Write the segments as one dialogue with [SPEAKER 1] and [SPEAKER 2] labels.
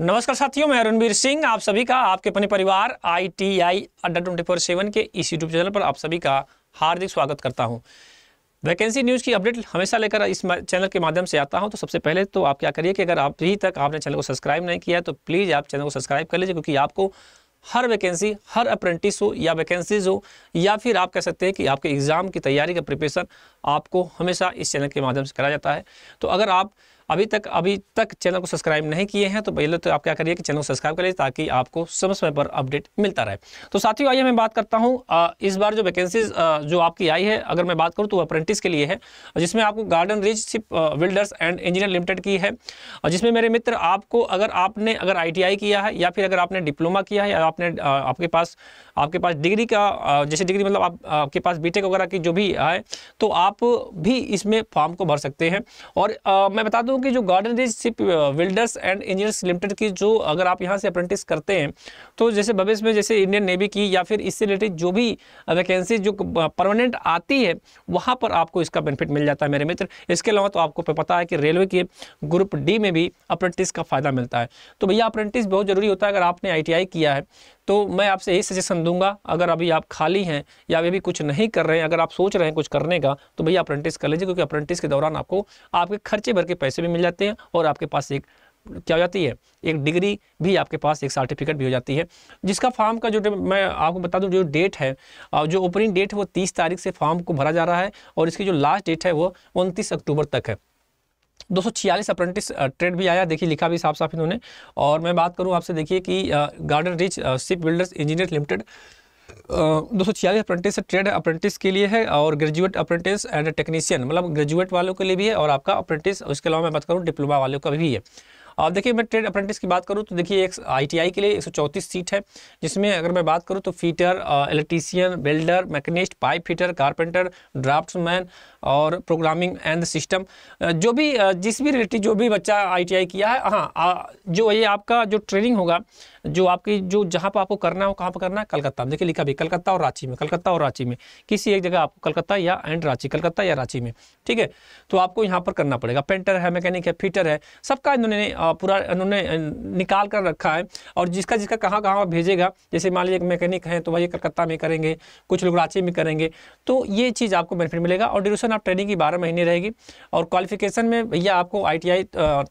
[SPEAKER 1] नमस्कार साथियों मैं रणवीर सिंह आप सभी का आपके अपने परिवार आई टी आई अड्डा ट्वेंटी फोर सेवन के इस यूट्यूब चैनल पर आप सभी का हार्दिक स्वागत करता हूं वैकेंसी न्यूज़ की अपडेट हमेशा लेकर इस चैनल के माध्यम से आता हूं तो सबसे पहले तो आप क्या करिए कि अगर आप अभी तक आपने चैनल को सब्सक्राइब नहीं किया तो प्लीज़ आप चैनल को सब्सक्राइब कर लीजिए क्योंकि आपको हर वैकेंसी हर अप्रेंटिस हो या वैकेंसीज हो या फिर आप कह सकते हैं कि आपके एग्ज़ाम की तैयारी का प्रिपरेशन आपको हमेशा इस चैनल के माध्यम से करा जाता है तो अगर आप अभी तक अभी तक चैनल को सब्सक्राइब नहीं किए हैं तो पहले तो आप क्या करिए कि चैनल को सब्सक्राइब करिए ताकि आपको समय समय पर अपडेट मिलता रहे तो साथियों आइए मैं बात करता हूँ इस बार जो वैकेंसीज जो आपकी आई है अगर मैं बात करूँ तो अप्रेंटिस के लिए है जिसमें आपको Garden Reach Ship Builders and Engineer Limited की है जिसमें मेरे मित्र आपको अगर आपने अगर आई किया है या फिर अगर आपने डिप्लोमा किया है या आपने आपके पास आपके पास डिग्री का जैसे डिग्री मतलब आप, आपके पास बी वगैरह की जो भी आए तो आप भी इसमें फॉर्म को भर सकते हैं और मैं बता दूँ दूं कि जो Garden Reach Ship Builders and Engineers Limited की जो अगर आप यहाँ से अप्रेंटिस करते हैं तो जैसे भविष्य में जैसे इंडियन नेवी की या फिर इससे रिलेटेड जो भी वैकेंसी जो परमानेंट आती है वहाँ पर आपको इसका बेनिफिट मिल जाता है मेरे मित्र इसके अलावा तो आपको पता है कि रेलवे के ग्रुप डी में भी अप्रेंटिस का फ़ायदा मिलता है तो भैया अप्रेंटिस बहुत ज़रूरी होता है अगर आपने आई किया है तो मैं आपसे यही सजेशन दूंगा अगर अभी आप खाली हैं या अभी कुछ नहीं कर रहे हैं अगर आप सोच रहे हैं कुछ करने का तो भैया अप्रेंटिस कर लीजिए क्योंकि अप्रेंटिस के दौरान आपको आपके खर्चे भर के पैसे भी मिल जाते हैं और आपके पास एक क्या हो जाती है एक डिग्री भी आपके पास एक सर्टिफिकेट भी हो जाती है जिसका फॉर्म का जो मैं आपको बता दूं जो डेट है जो ओपनिंग डेट है वो 30 तारीख से फॉर्म को भरा जा रहा है और इसकी जो लास्ट डेट है वो 29 अक्टूबर तक है दो सौ छियालीस अप्रेंटिस ट्रेड भी आया देखिए लिखा भी साफ साफ इन्होंने और मैं बात करूं आपसे देखिए कि Garden Reach Ship Builders Engineer Limited दो सौ छियालीस अप्रेंटिस ट्रेड अप्रेंटिस के लिए है और ग्रेजुएट अप्रेंटिस एंड टेक्नीशियन मतलब ग्रेजुएट वालों के लिए भी है और आपका अप्रेंटिस उसके अलावा मैं बात करूँ डिप्लोमा वालों का भी है और देखिए मैं ट्रेड अप्रेंटिस की बात करूँ तो देखिए एक आईटीआई के लिए एक सीट है जिसमें अगर मैं बात करूँ तो fitter electrician builder machinist pipe fitter carpenter draftsman और प्रोग्रामिंग एंड सिस्टम जो भी जिस भी रिलेटेड जो भी बच्चा आईटीआई किया है हाँ जो ये आपका जो ट्रेनिंग होगा जो आपकी जो जहाँ पर आपको करना हो कहाँ पर करना है कलकत्ता में देखिए लिखा भी कलकत्ता और रांची में कलकत्ता और रांची में किसी एक जगह आपको कलकत्ता या एंड रांची कलकत्ता या रांची में ठीक है तो आपको यहाँ पर करना पड़ेगा पेंटर है मैकेनिक है फीटर है सबका इन्होंने पूरा उन्होंने निकाल कर रखा है और जिसका जिसका कहाँ कहाँ भेजेगा जैसे मान लीजिए मैकेनिक हैं तो वही कलकत्ता में करेंगे कुछ लोग रांची में करेंगे तो ये चीज़ आपको बेनिफिट मिलेगा और ड्यूरेशन ऑफ ट्रेनिंग की बारह महीने रहेगी और क्वालिफिकेशन में भैया आपको आई टी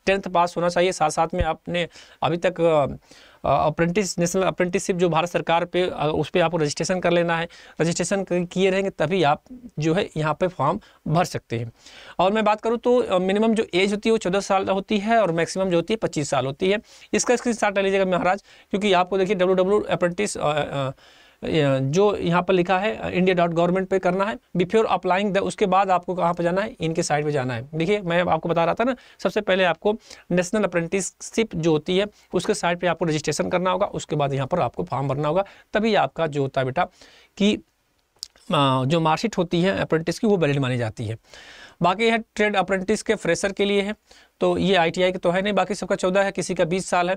[SPEAKER 1] टेंथ पास होना चाहिए साथ साथ में आपने अभी तक अप्रेंटिस नेशनल अप्रेंटिसशिप जो भारत सरकार पे उस पर आपको रजिस्ट्रेशन कर लेना है रजिस्ट्रेशन किए रहेंगे तभी आप जो है यहाँ पर फॉर्म भर सकते हैं और मैं बात करूँ तो मिनिमम जो एज होती है वो चौदह साल होती है और मैक्सिमम जो होती है पच्चीस साल होती है इसका स्क्रीन ले लीजिएगा महाराज क्योंकि आपको देखिए डब्ल्यू डब्ल्यू अप्रेंटिस जो यहाँ पर लिखा है इंडिया डॉट गवर्नमेंट पर करना है बिफोर अप्लाइंग द उसके बाद आपको कहाँ पर जाना है इनके साइड पर जाना है देखिए मैं आपको बता रहा था ना सबसे पहले आपको नेशनल अप्रेंटिसशिप जो होती है उसके साइड पर आपको रजिस्ट्रेशन करना होगा उसके बाद यहाँ पर आपको फॉर्म भरना होगा तभी आपका जो होता है बेटा कि uh, जो मार्कशीट होती है अप्रेंटिस की वो वैलिड मानी जाती है बाकी यह ट्रेड अप्रेंटिस के फ्रेशर के लिए है तो ये आईटीआई के तो है नहीं बाकी सबका चौदह है किसी का बीस साल है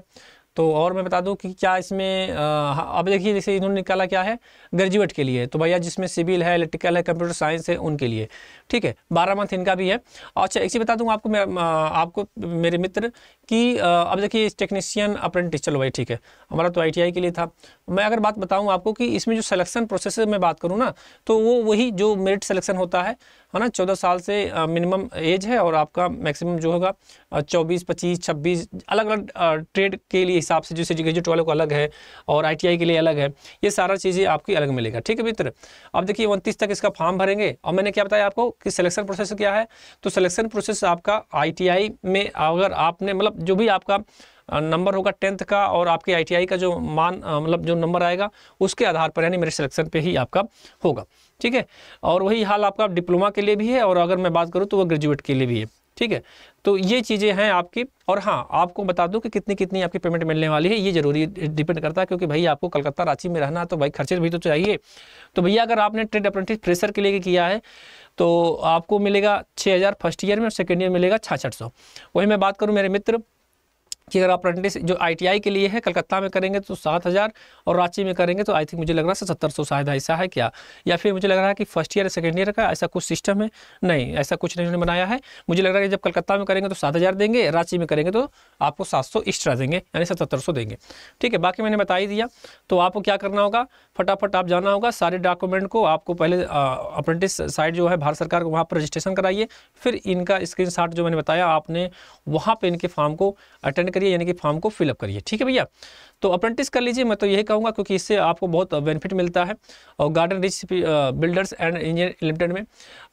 [SPEAKER 1] तो और मैं बता दूं कि क्या इसमें अब देखिए जैसे इन्होंने निकाला क्या है ग्रेजुएट के लिए तो भैया जिसमें सिविल है इलेक्ट्रिकल है कंप्यूटर साइंस है उनके लिए ठीक है बारह मंथ इनका भी है अच्छा इसी बता दूँ आपको मैं आपको मेरे मित्र कि अब देखिए टेक्नीशियन अप्रेंटिस चलो भाई ठीक है हमारा तो आई के लिए था मैं अगर बात बताऊँ आपको कि इसमें जो सलेक्शन प्रोसेस में बात करूँ ना तो वो वही जो मेरिट सलेक्शन होता है है ना चौदह साल से मिनिमम एज है और आपका मैक्सिमम जो होगा चौबीस पच्चीस छब्बीस अलग अलग ट्रेड के लिए हिसाब से जैसे ग्रेजुएट वालों को अलग है और आई के लिए अलग है ये सारा चीज़ें आपकी अलग मिलेगा ठीक है मित्र अब देखिए उनतीस तक इसका फॉर्म भरेंगे और मैंने क्या बताया आपको कि सिलेक्शन प्रोसेस क्या है तो सिलेक्शन प्रोसेस आपका आई में अगर आपने मतलब जो भी आपका नंबर होगा टेंथ का और आपके आई का जो मान मतलब जो नंबर आएगा उसके आधार पर यानी मेरे सिलेक्शन पर ही आपका होगा ठीक है और वही हाल आपका डिप्लोमा के लिए भी है और अगर मैं बात करूँ तो वो ग्रेजुएट के लिए भी है ठीक है तो ये चीज़ें हैं आपकी और हाँ आपको बता दूं कि कितनी कितनी आपकी पेमेंट मिलने वाली है ये जरूरी डिपेंड करता है क्योंकि भाई आपको कलकत्ता रांची में रहना है तो भाई खर्चे भी तो चाहिए तो भैया अगर आपने ट्रेड अप्रेंटिस फ्रेशर के लिए किया है तो आपको मिलेगा छः हज़ार फर्स्ट ईयर में और सेकेंड ईयर मिलेगा छाछठ सौ वही मैं बात करूँ मेरे मित्र कि अगर आप अप्रेंटिस जो आईटीआई के लिए है कलकत्ता में करेंगे तो सात हज़ार और रांची में करेंगे तो आई थिंक मुझे लग रहा है सत्तर सौ शायद ऐसा है क्या या फिर मुझे लग रहा है कि फर्स्ट ईयर सेकेंड ईयर का ऐसा कुछ सिस्टम है नहीं ऐसा कुछ नहीं उन्होंने बनाया है मुझे लग रहा है कि जब कलकत्ता में करेंगे तो सात हज़ार देंगे रांची में करेंगे तो आपको सात सौ एक्स्ट्रा देंगे यानी सतर सौ देंगे ठीक है बाकी मैंने बता ही दिया तो आपको क्या करना होगा फटाफट आप जाना होगा सारे डॉक्यूमेंट को आपको पहले अप्रेंटिस साइट जो है भारत सरकार को वहाँ पर रजिस्ट्रेशन कराइए फिर इनका स्क्रीन जो मैंने बताया आपने वहाँ पर इनके फॉर्म को अटेंड करिए यानी कि फॉर्म को फिलअप करिए ठीक है भैया तो अप्रेंटिस कर लीजिए मैं तो यही कहूँगा क्योंकि इससे आपको बहुत बेनिफिट मिलता है और Garden Reach Builders and Engineer Limited में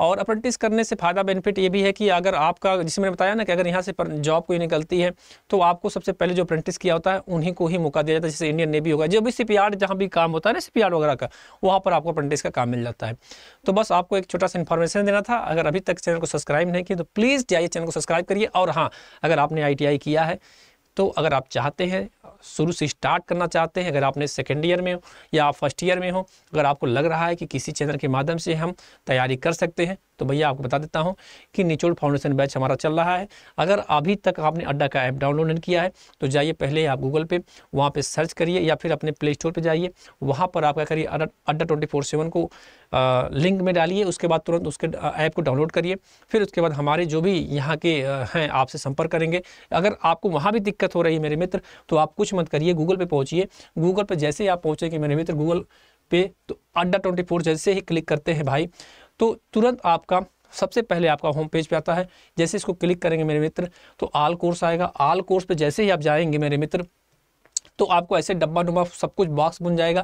[SPEAKER 1] और अप्रेंटिस करने से फ़ायदा बेनिफिट ये भी है कि अगर आपका जिसे मैंने बताया ना कि अगर यहाँ से जॉब कोई निकलती है तो आपको सबसे पहले जो अप्रेंटिस किया होता है उन्हीं को ही मौका दिया जाता है जैसे इंडियन नेवी होगा जो भी सी जहाँ भी काम होता है ना सी वगैरह का वहाँ पर आपको अप्रेंटिस का काम मिल जाता है तो बस आपको एक छोटा सा इन्फॉर्मेशन देना था अगर अभी तक चैनल को सब्सक्राइब नहीं किया तो प्लीज़ जाइए चैनल को सब्सक्राइब करिए और हाँ अगर आपने आई किया है तो अगर आप चाहते हैं शुरू से स्टार्ट करना चाहते हैं अगर आपने सेकेंड ईयर में हो या आप फर्स्ट ईयर में हो अगर आपको लग रहा है कि किसी चैनल के माध्यम से हम तैयारी कर सकते हैं तो भैया आपको बता देता हूँ कि निचोड़ फाउंडेशन बैच हमारा चल रहा है अगर अभी तक आपने अड्डा का ऐप डाउनलोड नहीं किया है तो जाइए पहले आप गूगल पे वहाँ पे सर्च करिए या फिर अपने प्ले स्टोर पे जाइए वहाँ पर आप क्या करिए अड्डा ट्वेंटी फोर सेवन को लिंक में डालिए उसके बाद तुरंत उसके ऐप को डाउनलोड करिए फिर उसके बाद हमारे जो भी यहाँ के हैं आपसे संपर्क करेंगे अगर आपको वहाँ भी दिक्कत हो रही है मेरे मित्र तो आप कुछ मत करिए गूगल पर पहुँचिए गूगल पर जैसे ही आप पहुँचेंगे मेरे मित्र गूगल पे तो अड्डा ट्वेंटी फोर जैसे ही क्लिक करते हैं भाई तो तुरंत आपका सबसे पहले आपका होम पेज पे आता है जैसे इसको क्लिक करेंगे मेरे मित्र तो आल कोर्स आएगा आल कोर्स पे जैसे ही आप जाएंगे मेरे मित्र तो आपको ऐसे डब्बा डुब्बा सब कुछ बॉक्स बन जाएगा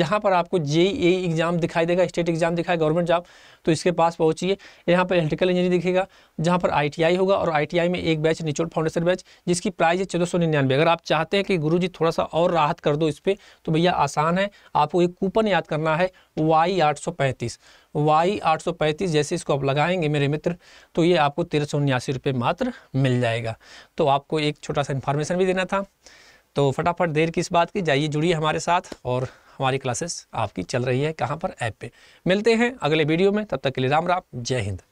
[SPEAKER 1] जहाँ पर आपको जे ए एग्ज़ाम दिखाई देगा स्टेट एग्ज़ाम दिखाएगा गवर्नमेंट जॉब तो इसके पास पहुँचिए यहाँ पर इलेक्ट्रिकल इंजीनियर दिखेगा जहाँ पर आई होगा और आई में एक बैच निचोड़ फाउंडेशन बैच जिसकी प्राइस है चौदह अगर आप चाहते हैं कि गुरु जी थोड़ा सा और राहत कर दो इस पर तो भैया आसान है आपको एक कूपन याद करना है वाई आठ सौ पैंतीस वाई आठ सौ पैंतीस जैसे इसको आप लगाएंगे मेरे मित्र तो ये आपको तेरह सौ उन्यासी रुपये मात्र मिल जाएगा तो आपको एक छोटा सा इन्फॉर्मेशन भी देना था तो फटाफट देर किस बात की जाइए जुड़िए हमारे साथ और हमारी क्लासेस आपकी चल रही है कहाँ पर ऐप पे मिलते हैं अगले वीडियो में तब तक के लिए राम राम जय हिंद